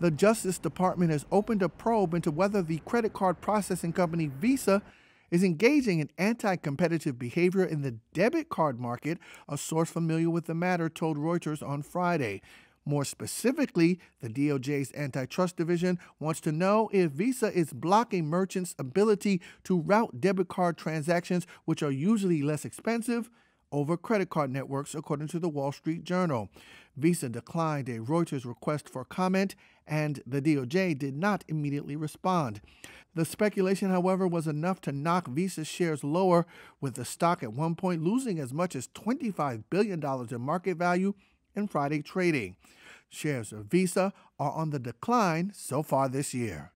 the Justice Department has opened a probe into whether the credit card processing company Visa is engaging in anti competitive behavior in the debit card market, a source familiar with the matter told Reuters on Friday. More specifically, the DOJ's Antitrust Division wants to know if Visa is blocking merchants' ability to route debit card transactions, which are usually less expensive, over credit card networks, according to the Wall Street Journal. Visa declined a Reuters request for comment, and the DOJ did not immediately respond. The speculation, however, was enough to knock Visa shares lower, with the stock at one point losing as much as $25 billion in market value in Friday trading. Shares of Visa are on the decline so far this year.